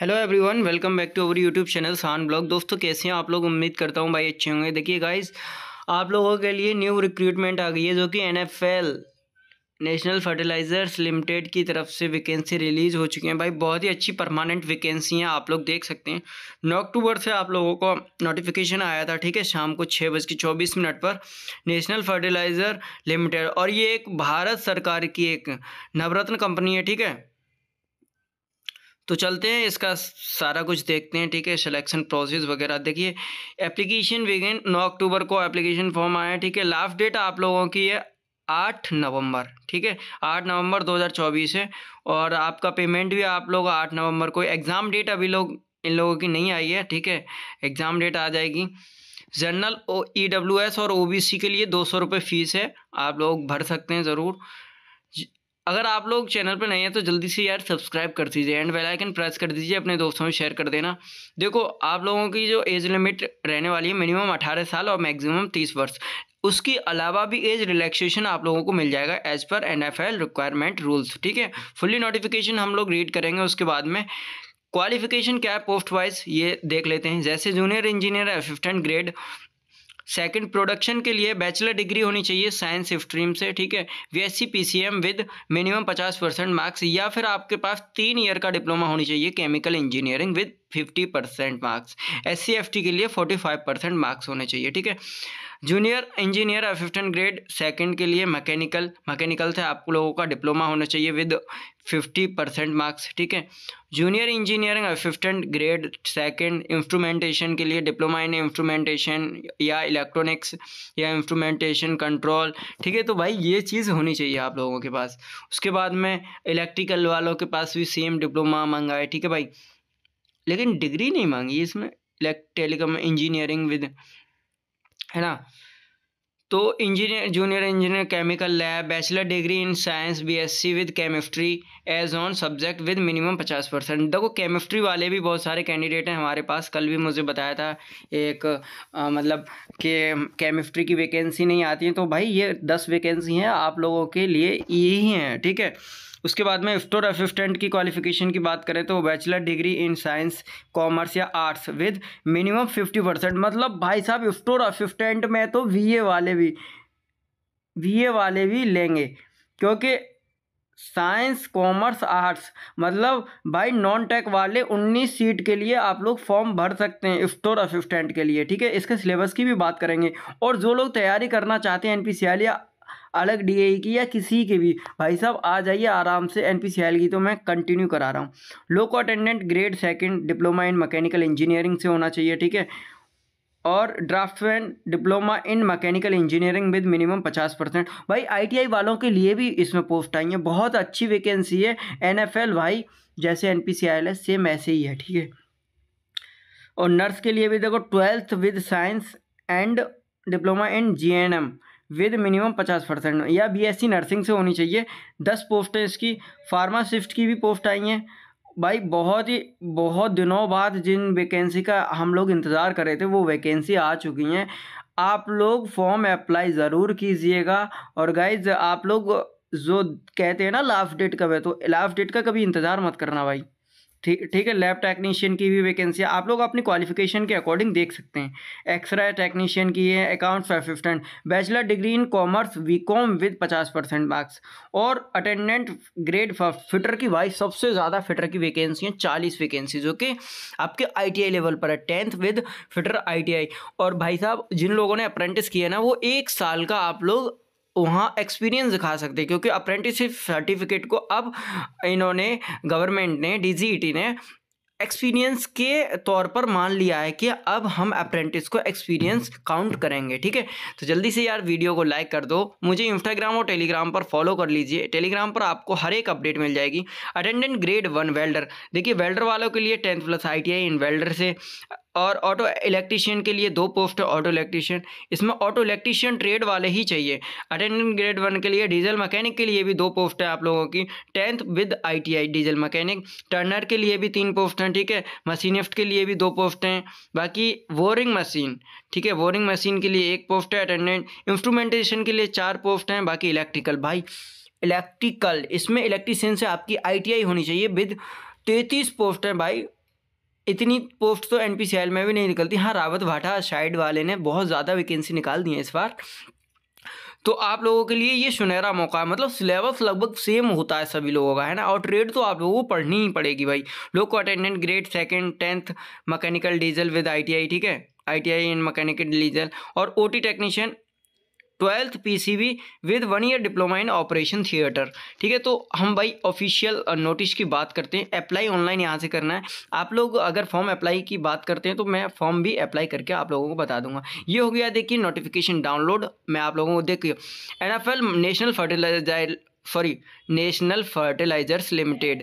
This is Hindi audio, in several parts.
hello everyone welcome back to our YouTube channel सान ब्लॉग दोस्तों कैसे हैं आप लोग उम्मीद करता हूं भाई अच्छे होंगे देखिए गाइस आप लोगों के लिए न्यू रिक्रूटमेंट आ गई है जो कि एनएफएल नेशनल फर्टिलाइजर्स लिमिटेड की तरफ से वैकेंसी रिलीज़ हो चुकी हैं भाई बहुत ही अच्छी परमानेंट वैकेंसी हैं आप लोग देख सकते हैं नौ अक्टूबर से आप लोगों को नोटिफिकेशन आया था ठीक है शाम को छः बज के चौबीस मिनट पर नेशनल फर्टिलाइज़र लिमिटेड और ये एक भारत सरकार की एक नवरत्न कंपनी है ठीक है तो चलते हैं इसका सारा कुछ देखते हैं ठीक है सिलेक्शन प्रोसेस वगैरह देखिए एप्लीकेशन विगेन नौ अक्टूबर को एप्लीकेशन फॉर्म आया ठीक है लास्ट डेट आप लोगों की है आठ नवंबर ठीक है आठ नवंबर 2024 है और आपका पेमेंट भी आप लोग आठ नवंबर को एग्ज़ाम डेट अभी लोग इन लोगों की नहीं आई है ठीक है एग्ज़ाम डेट आ जाएगी general O E W S और ओ बी सी के लिए दो सौ रुपये फ़ीस है आप लोग भर सकते हैं ज़रूर अगर आप लोग चैनल पर नए हैं तो जल्दी से यार सब्सक्राइब कर दीजिए एंड बेल आइकन प्रेस कर दीजिए अपने दोस्तों में शेयर कर देना देखो आप लोगों की जो एज लिमिट रहने वाली है मिनिमम अठारह साल और मैक्सिमम तीस वर्ष उसके अलावा भी एज रिलैक्सेशन आप लोगों को मिल जाएगा एज पर N F L requirement rules ठीक है फुल्ली नोटिफिकेशन हम लोग रीड करेंगे उसके बाद में क्वालिफिकेशन क्या है पोस्ट वाइज ये देख लेते हैं जैसे junior engineer assistant grade second production के लिए बैचलर डिग्री होनी चाहिए साइंस स्ट्रीम से ठीक है वी एस विद मिनिमम पचास मार्क्स या फिर आपके पास तीन ईयर का डिप्लोमा होनी चाहिए chemical engineering with fifty percent marks S C के लिए फोर्टी फाइव परसेंट मार्क्स होने चाहिए ठीक है junior engineer assistant grade second के लिए मैकेनिकल मैकेनिकल से आप लोगों का डिप्लोमा होना चाहिए विद फिफ्टी परसेंट मार्क्स ठीक है junior engineering assistant grade second instrumentation के लिए डिप्लोमा इन इंस्ट्रूमेंटेशन या इलेक्ट्रॉनिक्स या इंस्ट्रूमेंटेशन कंट्रोल ठीक है तो भाई ये चीज़ होनी चाहिए आप लोगों के पास उसके बाद में इलेक्ट्रिकल वालों के पास भी सेम डिप्लोमा मंगाए ठीक है भाई लेकिन डिग्री नहीं मांगी इसमें टेलीकॉम इंजीनियरिंग विद है ना तो engineer junior engineer chemical lab bachelor degree in science BSc with chemistry as on subject with minimum पचास परसेंट देखो केमिस्ट्री वाले भी बहुत सारे कैंडिडेट हैं हमारे पास कल भी मुझे बताया था एक आ, मतलब के केमिस्ट्री की वैकेंसी नहीं आती है तो भाई ये दस वैकेंसी हैं आप लोगों के लिए यही हैं ठीक है उसके बाद में स्टोर असिस्टेंट की क्वालिफिकेशन की बात करें तो bachelor degree in science commerce या arts with minimum fifty percent मतलब भाई साहब स्टोर असिस्टेंट में तो वीए वाले भी वीए वाले भी लेंगे क्योंकि साइंस कॉमर्स आर्ट्स मतलब भाई नॉन टेक वाले 19 सीट के लिए आप लोग फॉर्म भर सकते हैं स्टोर असिस्टेंट के लिए ठीक है इसके सिलेबस की भी बात करेंगे और जो लोग तैयारी करना चाहते हैं एन या अलग डी e की या किसी के भी भाई साहब आ जाइए आराम से एन की तो मैं कंटिन्यू करा रहा हूँ loco attendant grade second diploma in mechanical engineering से होना चाहिए ठीक है और draftman diploma in mechanical engineering with minimum पचास परसेंट भाई आईटीआई वालों के लिए भी इसमें पोस्ट आई है बहुत अच्छी वैकेंसी है एनएफएल भाई जैसे एन पी सेम ऐसे ही है ठीक है और नर्स के लिए भी देखो twelfth with science and diploma in GNM with minimum पचास परसेंट या बीएससी नर्सिंग से होनी चाहिए दस पोस्टें इसकी फार्मासिस्ट की भी पोस्ट आई हैं भाई बहुत ही बहुत दिनों बाद जिन वैकेंसी का हम लोग इंतज़ार कर रहे थे वो वैकेंसी आ चुकी हैं आप लोग फॉर्म अप्लाई ज़रूर कीजिएगा और गाइज आप लोग जो कहते हैं ना लास्ट डेट कब है तो लास्ट डेट का कभी इंतज़ार मत करना भाई ठीक ठीक है लैब टेक्नीशियन की भी वैकेंसी आप लोग अपनी क्वालिफिकेशन के अकॉर्डिंग देख सकते हैं एक्सरे टेक्नीशियन की है accounts assistant bachelor degree in commerce B com with पचास परसेंट मार्क्स और अटेंडेंट ग्रेड फिटर की वाइज सबसे ज़्यादा फिटर की वैकेंसी हैं चालीस वैकेंसी जो कि आपके आई लेवल पर है टेंथ विद फिटर आई और भाई साहब जिन लोगों ने अप्रेंटिस किया ना वो एक साल का आप लोग वहाँ एक्सपीरियंस दिखा सकते हैं क्योंकि अप्रेंटिसशिप सर्टिफिकेट को अब इन्होंने गवर्नमेंट ने डी e ने एक्सपीरियंस के तौर पर मान लिया है कि अब हम अप्रेंटिस को एक्सपीरियंस काउंट करेंगे ठीक है तो जल्दी से यार वीडियो को लाइक कर दो मुझे इंस्टाग्राम और टेलीग्राम पर फॉलो कर लीजिए टेलीग्राम पर आपको हर एक अपडेट मिल जाएगी अटेंडेंट ग्रेड वन वेल्डर देखिए वेल्डर वालों के लिए tenth plus I in welder से और ऑटो इलेक्ट्रीशियन के लिए दो पोस्ट है ऑटो इलेक्ट्रीशियन इसमें ऑटो इलेक्ट्रीशियन ट्रेड वाले ही चाहिए अटेंडेंट ग्रेड वन के लिए डीजल मैकेनिक के लिए भी दो पोस्ट है आप लोगों की tenth with ITI diesel mechanic turner के लिए भी तीन पोस्ट हैं ठीक है मशीनिफ्ट के लिए भी दो पोस्ट हैं बाकी वोरिंग मशीन ठीक है वोरिंग मशीन के लिए एक पोस्ट है अटेंडेंट इंस्ट्रूमेंटेशन के लिए चार पोस्ट हैं बाकी इलेक्ट्रिकल भाई इलेक्ट्रिकल इसमें इलेक्ट्रीशियन से आपकी आई होनी चाहिए विद तैतीस पोस्ट हैं भाई इतनी पोस्ट तो एन में भी नहीं निकलती हाँ रावत भाटा साइड वाले ने बहुत ज़्यादा वैकेंसी निकाल दी है इस बार तो आप लोगों के लिए ये सुनहरा मौका है मतलब सिलेबस लगभग सेम होता है सभी लोगों का है ना और ट्रेड तो आप लोगों को पढ़नी ही पड़ेगी भाई loco attendant grade second tenth mechanical diesel with I ठीक है I T I in mechanical diesel और O T technician twelfth PCB with one year diploma in operation theatre ठीक है तो हम भाई ऑफिशियल नोटिस की बात करते हैं अप्लाई ऑनलाइन यहाँ से करना है आप लोग अगर फॉर्म अप्लाई की बात करते हैं तो मैं फॉर्म भी अप्लाई करके आप लोगों को बता दूंगा ये हो गया देखिए नोटिफिकेशन डाउनलोड मैं आप लोगों को देखिए N F L national fertilizer sorry national fertilizers limited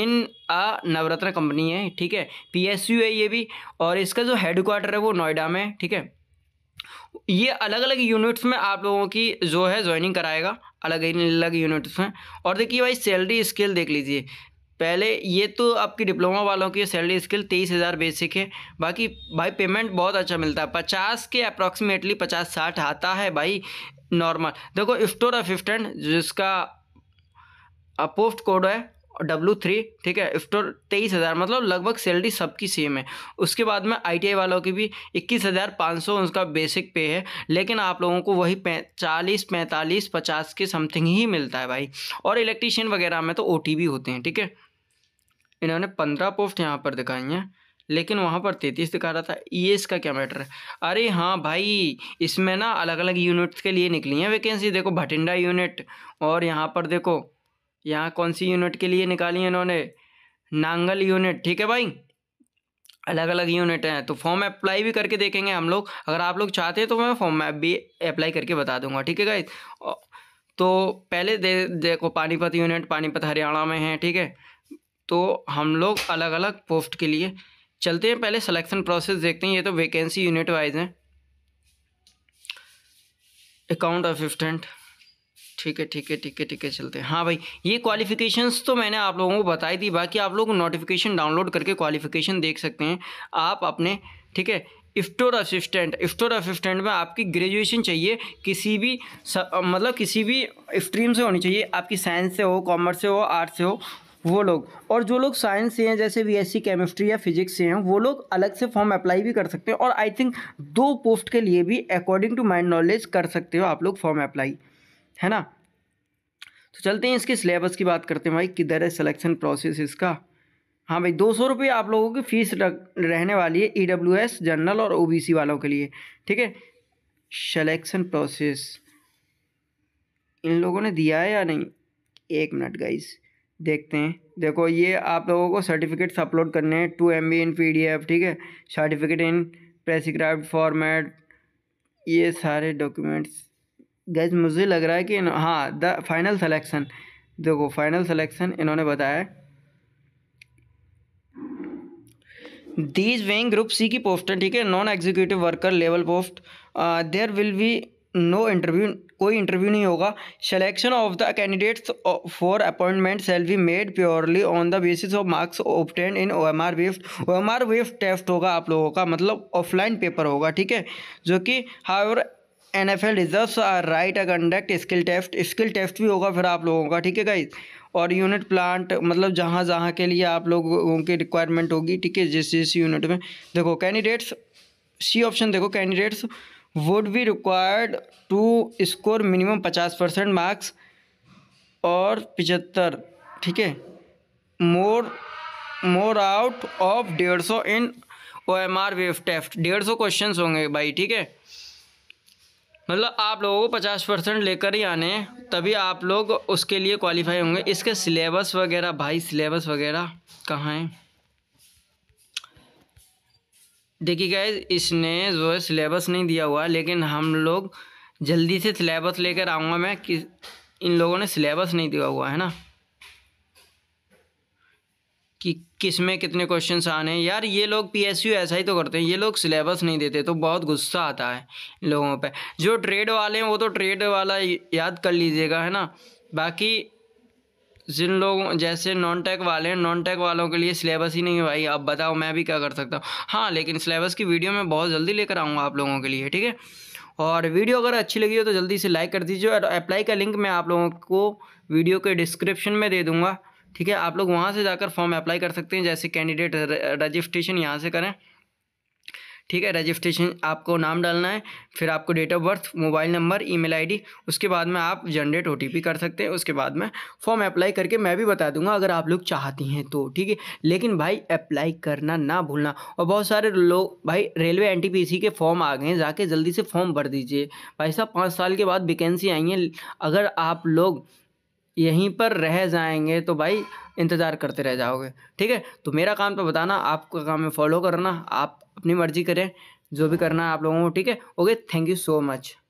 in uh Navratna company है ठीक है यू है ये भी और इसका जो हेडक्वार्टर है वो नोएडा में ठीक है ये अलग अलग यूनिट्स में आप लोगों की जो है ज्वाइनिंग कराएगा अलग अलग यूनिट्स में और देखिए भाई सैलरी स्केल देख लीजिए पहले ये तो आपकी डिप्लोमा वालों की सैलरी स्किल तेईस हज़ार बेसिक है बाकी भाई पेमेंट बहुत अच्छा मिलता है पचास के अप्रॉक्सीमेटली पचास साठ आता है भाई नॉर्मल देखो स्टोर असिस्टेंट जिसका पोस्ट कोड है और डब्लू थ्री ठीक है स्टोर तेईस हज़ार मतलब लगभग सैलरी सबकी सेम है उसके बाद में आईटीआई वालों की भी इक्कीस हज़ार पाँच सौ उसका बेसिक पे है लेकिन आप लोगों को वही पै, चालीस पैंतालीस पचास के समथिंग ही मिलता है भाई और इलेक्ट्रीशियन वगैरह में तो ओ भी होते हैं ठीक है इन्होंने पंद्रह पोस्ट यहाँ पर दिखाई हैं लेकिन वहाँ पर तैतीस दिखा रहा था ये इसका क्या मैटर है अरे हाँ भाई इसमें ना अलग अलग यूनिट्स के लिए निकली हैं वैकेंसी देखो भटिंडा यूनिट और यहाँ पर देखो यहाँ कौन सी यूनिट के लिए निकाली इन्होंने नांगल यूनिट ठीक है भाई अलग अलग यूनिट हैं तो फॉर्म अप्लाई भी करके देखेंगे हम लोग अगर आप लोग चाहते हैं तो मैं फॉर्म भी अप्लाई करके बता दूंगा ठीक है गाइज तो पहले दे, देखो पानीपत यूनिट पानीपत हरियाणा में है ठीक है तो हम लोग अलग अलग पोस्ट के लिए चलते हैं पहले सिलेक्शन प्रोसेस देखते हैं ये तो वैकेंसी यूनिट वाइज है अकाउंट असिस्टेंट ठीक है ठीक है ठीक है ठीक है चलते हैं हाँ भाई ये क्वालिफिकेशंस तो मैंने आप लोगों को बताई दी बाकी आप लोग नोटिफिकेशन डाउनलोड करके क्वालिफिकेशन देख सकते हैं आप अपने ठीक है इफ्टोर असिस्टेंट इफ्टोर असिस्टेंट में आपकी ग्रेजुएशन चाहिए किसी भी स, मतलब किसी भी स्ट्रीम से होनी चाहिए आपकी साइंस से हो कॉमर्स से हो आर्ट्स से हो वो लोग और जो लोग साइंस से हैं जैसे बीएससी केमिस्ट्री या फिजिक्स से हैं वो लोग अलग से फॉर्म अप्लाई भी कर सकते हैं और आई थिंक दो पोस्ट के लिए भी अकॉर्डिंग टू माई नॉलेज कर सकते हो आप लोग फॉर्म अप्लाई है ना तो चलते हैं इसके सिलेबस की बात करते हैं भाई किधर है सिलेक्शन प्रोसेस इसका हाँ भाई दो सौ रुपये आप लोगों की फ़ीस रहने वाली है ई डब्ल्यू एस जनरल और ओ बी सी वालों के लिए ठीक है सलेक्शन प्रोसेस इन लोगों ने दिया है या नहीं एक मिनट गाइस देखते हैं देखो ये आप लोगों को सर्टिफिकेट्स अपलोड करने हैं two M B in P D F ठीक है सर्टिफिकेट इन प्रेसिक्राइब फॉर्मेट ये सारे डॉक्यूमेंट्स गैज मुझे लग रहा है कि हाँ द फाइनल सेलेक्शन देखो फाइनल सेलेक्शन इन्होंने बताया दीज वेइंग ग्रुप सी की पोस्ट है ठीक है non executive worker level post there will be no interview कोई इंटरव्यू नहीं होगा selection of the candidates for appointment shall be made purely on the basis of marks obtained in O M R based O M R based test होगा आप लोगों का मतलब ऑफलाइन पेपर होगा ठीक है जो कि however N F L reserve are right a conduct skill test skill test भी होगा फिर आप लोगों का ठीक है गाइज और यूनिट प्लांट मतलब जहाँ जहाँ के लिए आप लोगों की रिक्वायरमेंट होगी ठीक है जिस जिस यूनिट में देखो कैंडिडेट्स सी ऑप्शन देखो candidates would be required to score minimum पचास परसेंट मार्क्स और पिचहत्तर ठीक है मोर मोर आउट ऑफ डेढ़ सौ इन ओ एम आर वेफ टेस्ट डेढ़ सौ क्वेश्चन होंगे भाई ठीक है मतलब आप लोगों को पचास परसेंट लेकर ही आने तभी आप लोग उसके लिए क्वालिफाई होंगे इसके सिलेबस वगैरह भाई सिलेबस वगैरह कहाँ हैं देखिए गए इसने जो है सिलेबस नहीं दिया हुआ लेकिन हम लोग जल्दी से सिलेबस लेकर आऊँगा मैं कि इन लोगों ने सिलेबस नहीं दिया हुआ है ना किस में कितने क्वेश्चन आने हैं यार ये लोग पी एस यू ऐसा ही तो करते हैं ये लोग सिलेबस नहीं देते तो बहुत गुस्सा आता है लोगों पे जो ट्रेड वाले हैं वो तो ट्रेड वाला याद कर लीजिएगा है ना बाकी जिन लोग जैसे नॉन टेक वाले हैं नॉन टेक वालों के लिए सिलेबस ही नहीं है भाई अब बताओ मैं भी क्या कर सकता हूँ हाँ लेकिन सिलेबस की वीडियो मैं बहुत जल्दी लेकर आऊँगा आप लोगों के लिए ठीक है और वीडियो अगर अच्छी लगी हो तो जल्दी से लाइक कर दीजिए और अप्लाई का लिंक मैं आप लोगों को वीडियो के डिस्क्रिप्शन में दे दूँगा ठीक है आप लोग वहाँ से जाकर फॉर्म अप्लाई कर सकते हैं जैसे कैंडिडेट रजिस्ट्रेशन यहाँ से करें ठीक है रजिस्ट्रेशन आपको नाम डालना है फिर आपको date of birth mobile number email ID उसके बाद में आप जनरेट ओटीपी कर सकते हैं उसके बाद में फॉर्म अप्लाई करके मैं भी बता दूंगा अगर आप लोग चाहती हैं तो ठीक है लेकिन भाई अप्लाई करना ना भूलना और बहुत सारे लोग भाई रेलवे एन के फॉर्म आ गए हैं जाके जल्दी से फॉर्म भर दीजिए भाई साहब पाँच साल के बाद वैकेंसी आई हैं अगर आप लोग यहीं पर रह जाएंगे तो भाई इंतज़ार करते रह जाओगे ठीक है तो मेरा काम तो बताना आपका काम है फॉलो करना आप अपनी मर्ज़ी करें जो भी करना है आप लोगों को ठीक है okay thank you so much